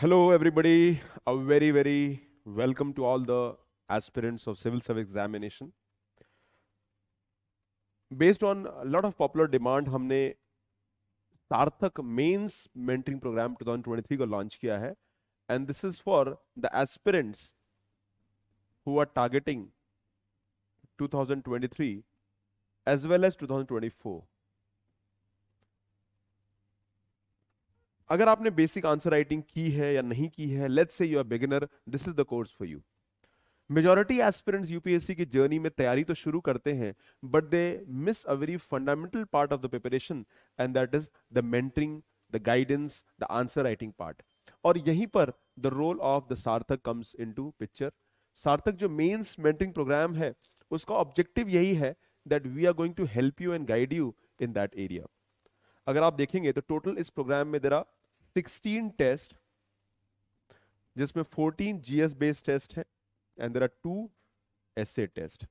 hello everybody a very very welcome to all the aspirants of civil service examination based on lot of popular demand हमने Sarthak mains mentoring programme 2023 को launch किया है and this is for the aspirants who are targeting 2023 as well as 2024 अगर आपने basic answer writing की है या नहीं की है let's say you are beginner this is the course for you majority aspirants UPSC की जर्नी में तैयारी तो शुरू करते हैं but they miss a very fundamental part of the preparation and that is the mentoring the guidance the answer writing part और यहीं पर the role of the Sarthak comes in to picture Sarthak जो मेन्स मेंटरिंग प्रोग्राम है उसका objective यही है that we are going to help you and guide you in that area अगर आप देखेंगे तो टोटल इस प्रोग्राम में देर आर 16 टेस्ट जिसमें 14 जीएस बेस्ड टेस्ट है and there are two SA test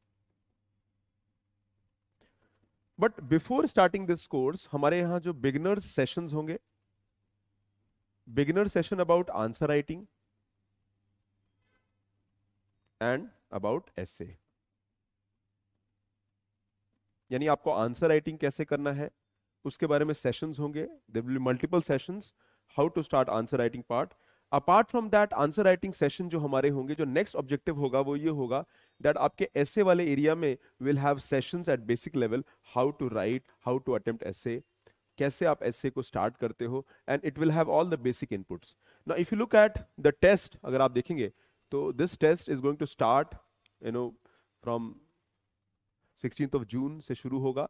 but before starting this course हमारे यहां जो बिगनर्स सेशन होंगे beginner session about answer writing and about essay यानी आपको आंसर राइटिंग कैसे करना है उसके बारे में सेशंस होंगे will multiple sessions how to start answer writing part apart from that answer writing session जो हमारे होंगे जो नेक्स्ट ऑब्जेक्टिव होगा वो ये होगा दैट आपके ऐसे वाले एरिया में will have sessions at basic level how to write how to attempt essay कैसे आप ऐसे को स्टार्ट करते हो and it will have all the basic inputs ना if you look at the test अगर आप देखेंगे तो this test is going to start you know from sixteen of June से शुरू होगा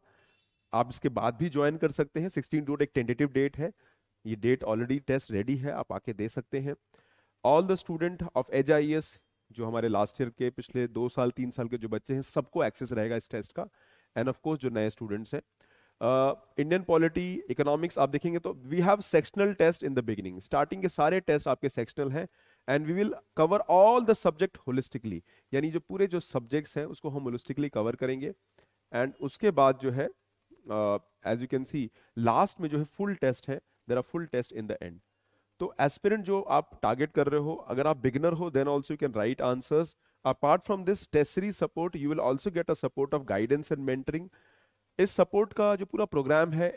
आप इसके बाद भी ज्वाइन कर सकते हैं सिक्सटीन डोट एक टेंटेटिव डेट है ये डेट ऑलरेडी टेस्ट रेडी है आप आके दे सकते हैं all the student of H I S जो हमारे लास्ट ईयर के पिछले दो साल तीन साल के जो बच्चे हैं सबको एक्सेस रहेगा इस टेस्ट का एंड ऑफ कोर्स जो नए स्टूडेंट्स हैं इंडियन पॉलिटी इकोनॉमिक्स आप देखेंगे तो we have sectional test in the beginning starting के सारे टेस्ट आपके सेक्शनल हैं and we will cover all the subject holistically यानी जो पूरे जो सब्जेक्ट्स हैं उसको हम होलिस्टिकली कवर करेंगे एंड उसके बाद जो है as you can see last में जो है फुल टेस्ट है there are full test in the end तो एस्पिरेंट जो आप टारगेट कर रहे हो अगर आप बिगनर हो then also you can write answers apart from this टेस्टरी support you will also get a support of guidance and mentoring इस सपोर्ट का जो पूरा प्रोग्राम है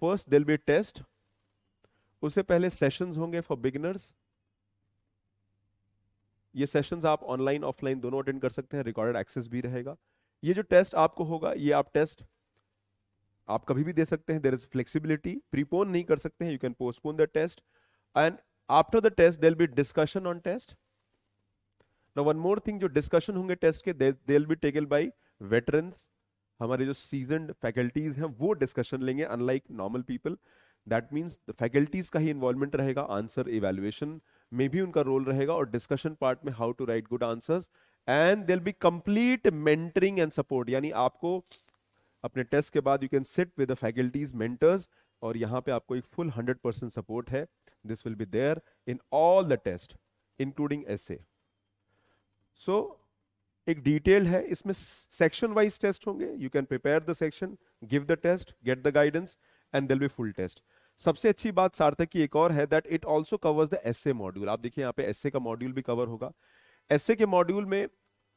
फर्स्ट दिल बी टेस्ट उससे पहले सेशंस होंगे फॉर बिगिनर्स ये सेशंस आप ऑनलाइन ऑफलाइन दोनों अटेंड कर सकते हैं रिकॉर्डेड एक्सेस भी रहेगा ये जो टेस्ट आपको होगा ये आप टेस्ट आप कभी भी दे सकते हैं देर इज फ्लेक्सिबिलिटी प्रीपोन नहीं कर सकते हैं you can postpone the test and after the test there be discussion on test no one more thing जो डिस्कशन होंगे टेस्ट के there be tackle by veteran हमारे जो सीजन फैकल्टीज हैं वो डिस्कशन लेंगे unlike normal people that means faculties का ही इन्वॉल्वमेंट रहेगा आंसर इवेल्युएशन में भी उनका रोल रहेगा और डिस्कशन पार्ट में how to write good answers and there be complete mentoring and support यानी आपको अपने टेस्ट के बाद you can sit with the faculties mentors और यहाँ पे आपको एक फुल हंड्रेड परसेंट सपोर्ट है this will be there in all the test including essay so एक डिटेल है इसमें सेक्शन वाइज टेस्ट होंगे you can prepare the section give the test get the guidance and there'll be full test सबसे अच्छी बात सार्थक की एक और है that it also covers the essay module आप देखिए यहाँ पे एस का मॉड्यूल भी कवर होगा एस के मॉड्यूल में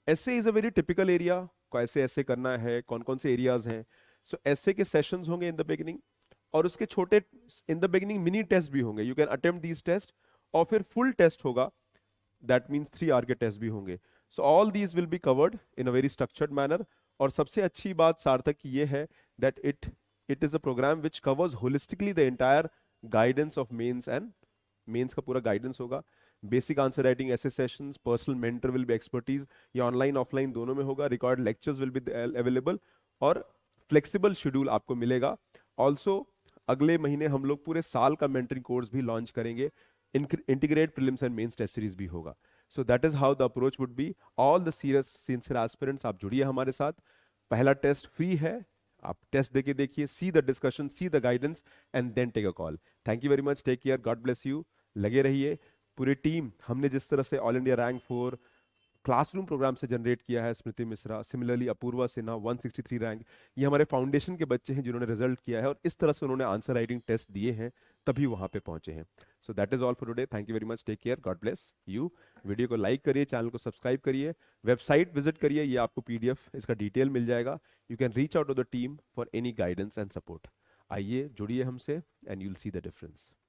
essay is a very typical area आपको ऐसे ऐसे करना है कौन कौन से एरियाज हैं सो ऐसे के सेशंस होंगे इन द बिगिनिंग और उसके छोटे in the beginning mini test भी होंगे you can attempt these test और फिर फुल टेस्ट होगा दैट मीन्स थ्री आर के टेस्ट भी होंगे so all these will be covered in a very structured manner और सबसे अच्छी बात सार्थक की ये है that it it is a program which covers holistically the entire guidance of mains and mains का पूरा गाइडेंस होगा बेसिक आंसर राइटिंग ऐसे session personal mentor will be expertise ये ऑनलाइन ऑफलाइन दोनों में होगा record lectures will be available और flexible schedule आपको मिलेगा ऑल्सो अगले महीने हम लोग पूरे साल का मेंटरिंग कोर्स भी लॉन्च करेंगे integrate prelims and mains test series भी होगा so that is how the approach would be all the serious sincere aspirants आप जुड़िए हमारे साथ पहला टेस्ट फ्री है आप टेस्ट देके देखिए see the discussion see the guidance and then take a call thank you very much take care God bless you लगे रहिए पूरी टीम हमने जिस तरह से all India rank four classroom program से जनरेट किया है स्मृति मिश्रा सिमिलरली अपूर्वा सिन्हा 163 रैंक ये हमारे फाउंडेशन के बच्चे हैं जिन्होंने रिजल्ट किया है और इस तरह से उन्होंने आंसर राइटिंग टेस्ट दिए हैं तभी वहाँ पे पहुँचे हैं so that is all for today thank you very much take care God bless you video को लाइक करिए चैनल को सब्सक्राइब करिए वेबसाइट विजिट करिए ये आपको पी इसका डिटेल मिल जाएगा you can reach out to the team for any guidance and support आइए जुड़िए हमसे and you'll see the difference